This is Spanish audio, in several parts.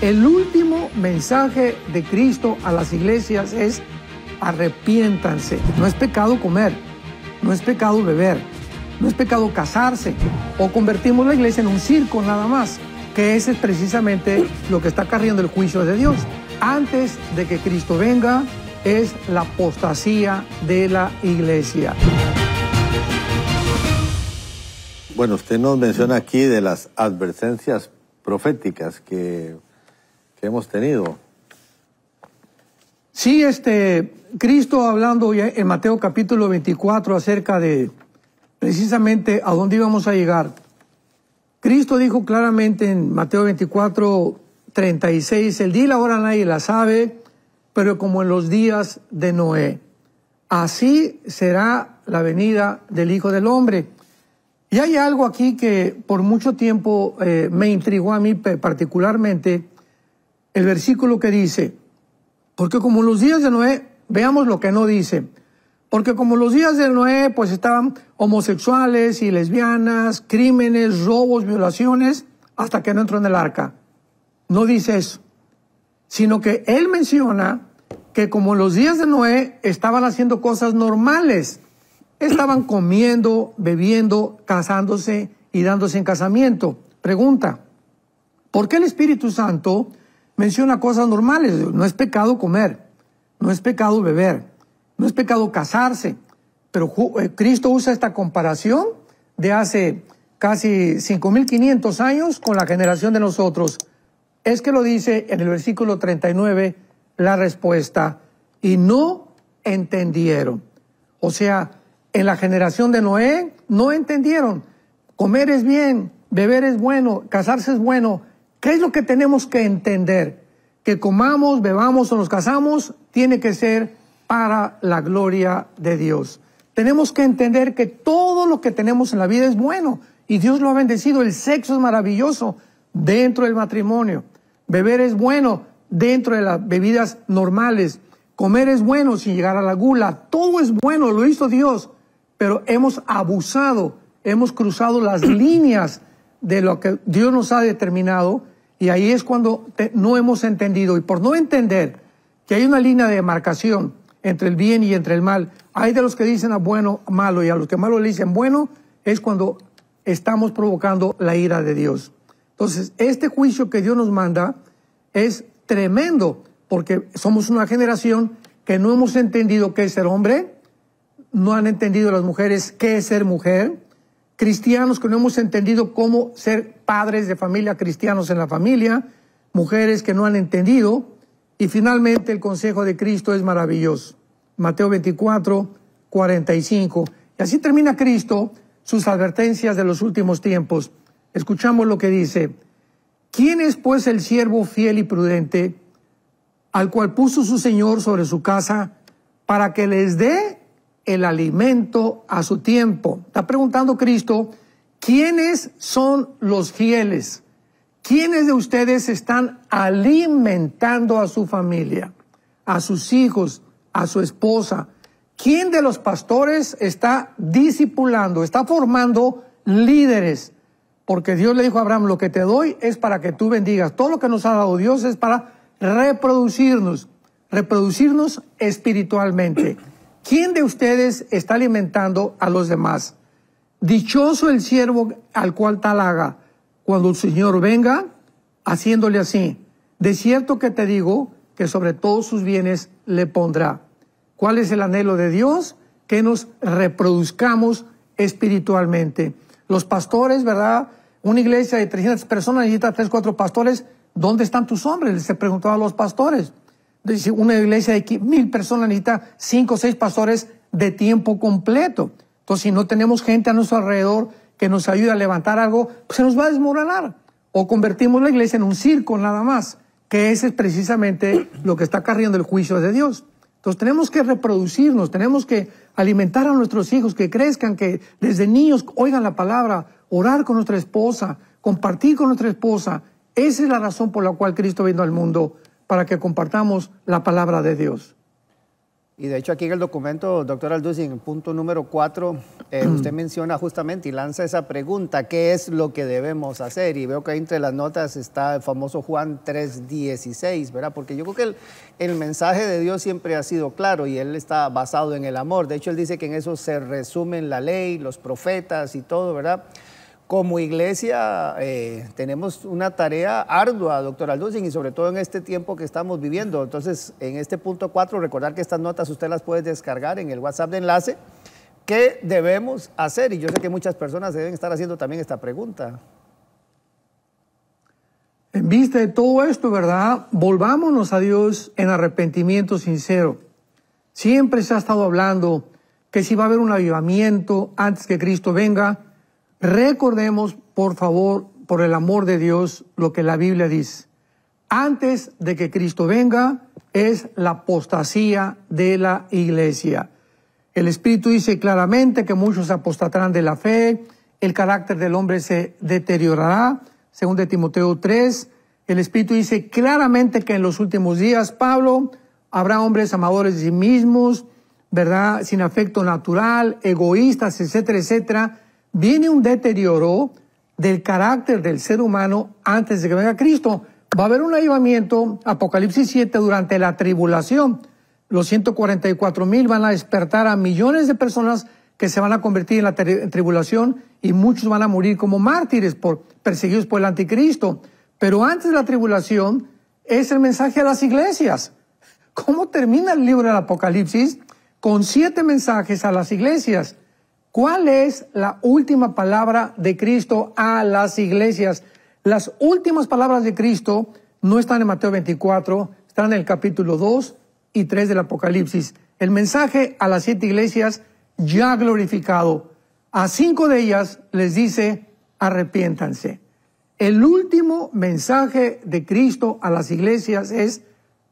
El último mensaje de Cristo a las iglesias es arrepiéntanse. No es pecado comer, no es pecado beber, no es pecado casarse o convertimos la iglesia en un circo nada más, que ese es precisamente lo que está carriendo el juicio de Dios. Antes de que Cristo venga es la apostasía de la iglesia. Bueno, usted nos menciona aquí de las advertencias proféticas que que hemos tenido. Sí, este, Cristo hablando en Mateo capítulo 24 acerca de precisamente a dónde íbamos a llegar. Cristo dijo claramente en Mateo 24, 36, el día y la hora nadie la sabe, pero como en los días de Noé. Así será la venida del Hijo del Hombre. Y hay algo aquí que por mucho tiempo eh, me intrigó a mí particularmente, el versículo que dice, porque como los días de Noé, veamos lo que no dice, porque como los días de Noé, pues estaban homosexuales y lesbianas, crímenes, robos, violaciones, hasta que no entró en el arca. No dice eso, sino que él menciona que como los días de Noé estaban haciendo cosas normales, estaban comiendo, bebiendo, casándose y dándose en casamiento. Pregunta, ¿por qué el Espíritu Santo menciona cosas normales. No es pecado comer, no es pecado beber, no es pecado casarse. Pero eh, Cristo usa esta comparación de hace casi 5.500 años con la generación de nosotros. Es que lo dice en el versículo 39 la respuesta, y no entendieron. O sea, en la generación de Noé no entendieron. Comer es bien, beber es bueno, casarse es bueno, ¿Qué es lo que tenemos que entender? Que comamos, bebamos o nos casamos tiene que ser para la gloria de Dios. Tenemos que entender que todo lo que tenemos en la vida es bueno y Dios lo ha bendecido. El sexo es maravilloso dentro del matrimonio. Beber es bueno dentro de las bebidas normales. Comer es bueno sin llegar a la gula. Todo es bueno, lo hizo Dios. Pero hemos abusado, hemos cruzado las líneas de lo que Dios nos ha determinado y ahí es cuando no hemos entendido. Y por no entender que hay una línea de demarcación entre el bien y entre el mal, hay de los que dicen a bueno, malo, y a los que malo le dicen bueno, es cuando estamos provocando la ira de Dios. Entonces, este juicio que Dios nos manda es tremendo, porque somos una generación que no hemos entendido qué es ser hombre, no han entendido las mujeres qué es ser mujer, cristianos que no hemos entendido cómo ser padres de familia cristianos en la familia, mujeres que no han entendido, y finalmente el consejo de Cristo es maravilloso. Mateo 24, 45. Y así termina Cristo sus advertencias de los últimos tiempos. Escuchamos lo que dice. ¿Quién es pues el siervo fiel y prudente al cual puso su Señor sobre su casa para que les dé el alimento a su tiempo. Está preguntando Cristo, ¿quiénes son los fieles? ¿Quiénes de ustedes están alimentando a su familia, a sus hijos, a su esposa? ¿Quién de los pastores está discipulando, está formando líderes? Porque Dios le dijo a Abraham, lo que te doy es para que tú bendigas. Todo lo que nos ha dado Dios es para reproducirnos, reproducirnos espiritualmente. ¿Quién de ustedes está alimentando a los demás? Dichoso el siervo al cual tal haga, cuando el Señor venga, haciéndole así. De cierto que te digo que sobre todos sus bienes le pondrá. ¿Cuál es el anhelo de Dios? Que nos reproduzcamos espiritualmente. Los pastores, ¿verdad? Una iglesia de 300 personas necesita tres, cuatro pastores. ¿Dónde están tus hombres? Se preguntaba a los pastores una iglesia de mil personas necesita cinco o seis pastores de tiempo completo. Entonces, si no tenemos gente a nuestro alrededor que nos ayude a levantar algo, pues se nos va a desmoronar. O convertimos la iglesia en un circo nada más, que ese es precisamente lo que está carriendo el juicio de Dios. Entonces tenemos que reproducirnos, tenemos que alimentar a nuestros hijos, que crezcan, que desde niños oigan la palabra, orar con nuestra esposa, compartir con nuestra esposa. Esa es la razón por la cual Cristo vino al mundo para que compartamos la palabra de Dios. Y de hecho aquí en el documento, doctor Alduzzi, en el punto número 4, eh, usted menciona justamente y lanza esa pregunta, ¿qué es lo que debemos hacer? Y veo que entre las notas está el famoso Juan 3.16, ¿verdad? Porque yo creo que el, el, mensaje de Dios siempre ha sido claro y él está basado en el amor. De hecho, él dice que en eso se resumen la ley, los profetas y todo, ¿verdad? como iglesia eh, tenemos una tarea ardua, doctor Alducin, y sobre todo en este tiempo que estamos viviendo. Entonces, en este punto 4, recordar que estas notas usted las puede descargar en el WhatsApp de enlace. ¿Qué debemos hacer? Y yo sé que muchas personas deben estar haciendo también esta pregunta. En vista de todo esto, ¿verdad? Volvámonos a Dios en arrepentimiento sincero. Siempre se ha estado hablando que si va a haber un avivamiento antes que Cristo venga, Recordemos, por favor, por el amor de Dios, lo que la Biblia dice. Antes de que Cristo venga es la apostasía de la iglesia. El Espíritu dice claramente que muchos apostatarán de la fe, el carácter del hombre se deteriorará, según de Timoteo 3. El Espíritu dice claramente que en los últimos días, Pablo, habrá hombres amadores de sí mismos, ¿verdad? Sin afecto natural, egoístas, etcétera, etcétera viene un deterioro del carácter del ser humano antes de que venga Cristo. Va a haber un avivamiento, Apocalipsis 7, durante la tribulación. Los 144 mil van a despertar a millones de personas que se van a convertir en la tribulación y muchos van a morir como mártires por, perseguidos por el anticristo. Pero antes de la tribulación es el mensaje a las iglesias. ¿Cómo termina el libro del Apocalipsis? Con siete mensajes a las iglesias. ¿Cuál es la última palabra de Cristo a las iglesias? Las últimas palabras de Cristo no están en Mateo 24, están en el capítulo 2 y 3 del Apocalipsis. El mensaje a las siete iglesias ya glorificado. A cinco de ellas les dice, arrepiéntanse. El último mensaje de Cristo a las iglesias es,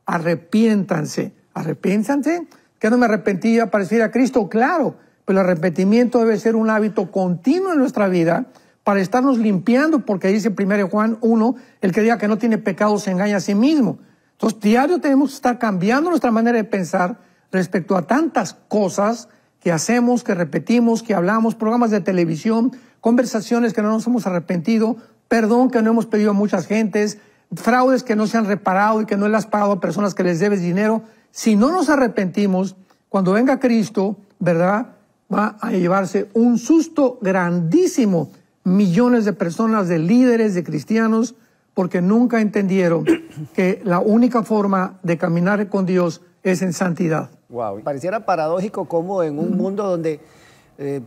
arrepiéntanse. ¿Arrepiéntanse? ¿Que no me arrepentí para decir a Cristo? Claro el arrepentimiento debe ser un hábito continuo en nuestra vida para estarnos limpiando, porque dice Primero Juan 1, el que diga que no tiene pecado se engaña a sí mismo. Entonces, diario tenemos que estar cambiando nuestra manera de pensar respecto a tantas cosas que hacemos, que repetimos, que hablamos, programas de televisión, conversaciones que no nos hemos arrepentido, perdón que no hemos pedido a muchas gentes, fraudes que no se han reparado y que no le has pagado a personas que les debes dinero. Si no nos arrepentimos, cuando venga Cristo, ¿verdad? va a llevarse un susto grandísimo millones de personas, de líderes, de cristianos, porque nunca entendieron que la única forma de caminar con Dios es en santidad. Wow. Pareciera paradójico como en un mundo donde, eh,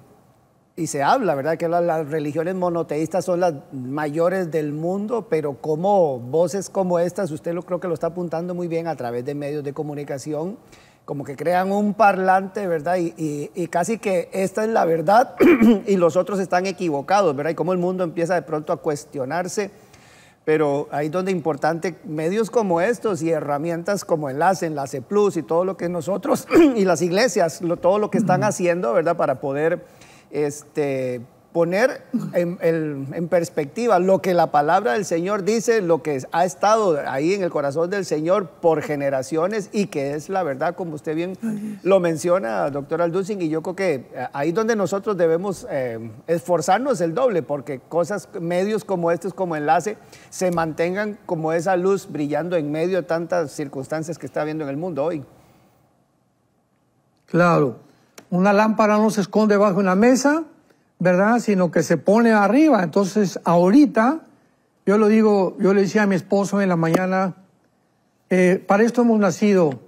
y se habla, ¿verdad? Que las, las, religiones monoteístas son las mayores del mundo, pero como voces como estas, usted lo creo que lo está apuntando muy bien a través de medios de comunicación, como que crean un parlante, ¿verdad? Y, casi que esta es la verdad y los otros están equivocados, ¿verdad? Y cómo el mundo empieza de pronto a cuestionarse. Pero ahí es donde importante medios como estos y herramientas como Enlace, Enlace Plus y todo lo que nosotros y las iglesias, todo lo que están haciendo, ¿verdad? Para poder este, poner en, perspectiva lo que la palabra del Señor dice, lo que ha estado ahí en el corazón del Señor por generaciones y que es la verdad, como usted bien lo menciona, doctor Aldusin y yo creo que eh, ahí donde nosotros debemos eh, esforzarnos el doble, porque cosas, medios como estos, como enlace, se mantengan como esa luz brillando en medio de tantas circunstancias que está habiendo en el mundo hoy. Claro, una lámpara no se esconde bajo una mesa, ¿verdad? Sino que se pone arriba. Entonces, ahorita, yo lo digo, yo le decía a mi esposo en la mañana, eh, para esto hemos nacido,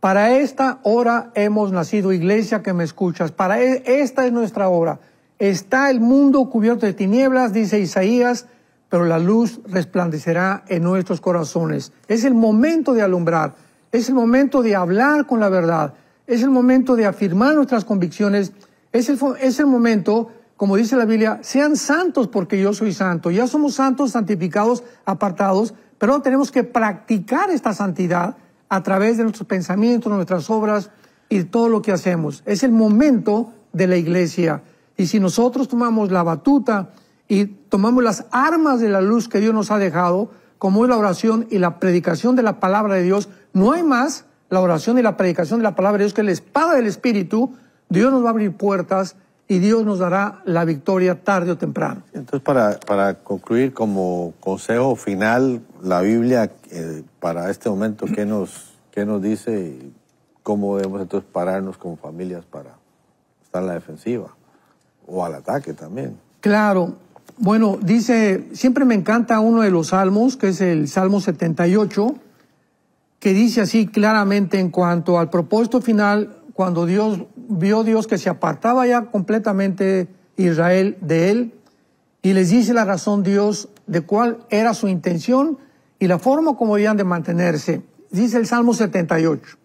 para esta hora hemos nacido, iglesia que me escuchas, para e, esta es nuestra hora. Está el mundo cubierto de tinieblas, dice Isaías, pero la luz resplandecerá en nuestros corazones. Es el momento de alumbrar, es el momento de hablar con la verdad, es el momento de afirmar nuestras convicciones, es es el momento como dice la Biblia, sean santos porque yo soy santo. Ya somos santos, santificados, apartados, pero tenemos que practicar esta santidad a través de nuestros pensamientos, nuestras obras y todo lo que hacemos. Es el momento de la iglesia. Y si nosotros tomamos la batuta y tomamos las armas de la luz que Dios nos ha dejado, como es la oración y la predicación de la palabra de Dios, no hay más la oración y la predicación de la palabra de Dios que la espada del Espíritu, Dios nos va a abrir puertas y Dios nos dará la victoria tarde o temprano. Entonces, para, para concluir como consejo final, la Biblia eh, para este momento, ¿qué nos, qué nos dice y cómo debemos entonces pararnos como familias para estar en la defensiva o al ataque también? Claro. Bueno, dice, siempre me encanta uno de los salmos, que es el Salmo 78, que dice así claramente en cuanto al propósito final, cuando Dios vio Dios que se apartaba ya completamente Israel de él y les dice la razón Dios de cuál era su intención y la forma como habían de mantenerse. Dice el Salmo 78.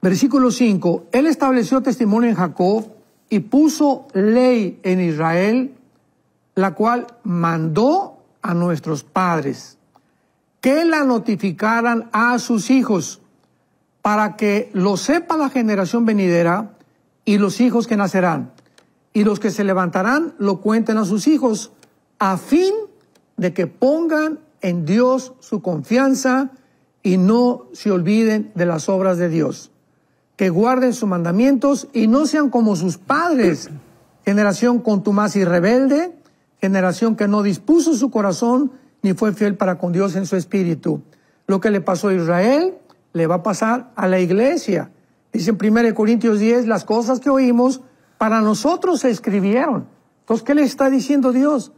Versículo 5. Él estableció testimonio en Jacob y puso ley en Israel, la cual mandó a nuestros padres que la notificaran a sus hijos para que lo sepa la generación venidera y los hijos que nacerán. Y los que se levantarán lo cuenten a sus hijos, a fin de que pongan en Dios su confianza y no se olviden de las obras de Dios. Que guarden sus mandamientos y no sean como sus padres, generación contumaz y rebelde, generación que no dispuso su corazón ni fue fiel para con Dios en su espíritu. Lo que le pasó a Israel le va a pasar a la iglesia. Dice en 1 Corintios 10, las cosas que oímos para nosotros se escribieron. Entonces, ¿qué le está diciendo Dios?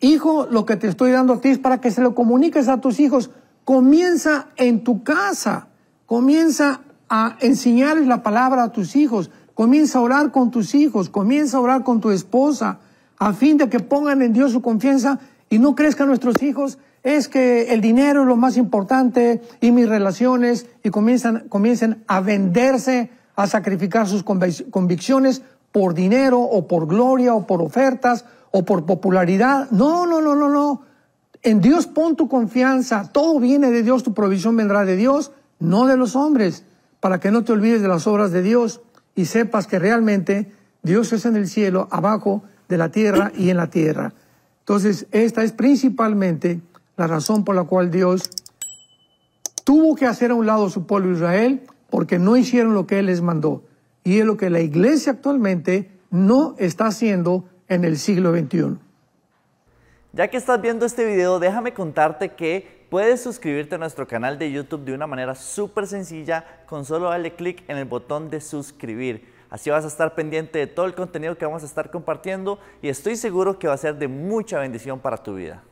Hijo, lo que te estoy dando a ti es para que se lo comuniques a tus hijos. Comienza en tu casa, comienza a enseñarles la palabra a tus hijos, comienza a orar con tus hijos, comienza a orar con tu esposa, a fin de que pongan en Dios su confianza y no crezcan nuestros hijos es que el dinero es lo más importante y mis relaciones y comienzan, comiencen a venderse, a sacrificar sus convicciones por dinero o por gloria o por ofertas o por popularidad. No, no, no, no, no. En Dios pon tu confianza. Todo viene de Dios, tu provisión vendrá de Dios, no de los hombres, para que no te olvides de las obras de Dios y sepas que realmente Dios es en el cielo, abajo de la tierra y en la tierra. Entonces, esta es principalmente la razón por la cual Dios tuvo que hacer a un lado su pueblo Israel porque no hicieron lo que Él les mandó. Y es lo que la iglesia actualmente no está haciendo en el siglo XXI. Ya que estás viendo este video, déjame contarte que puedes suscribirte a nuestro canal de YouTube de una manera súper sencilla con solo darle clic en el botón de suscribir. Así vas a estar pendiente de todo el contenido que vamos a estar compartiendo y estoy seguro que va a ser de mucha bendición para tu vida.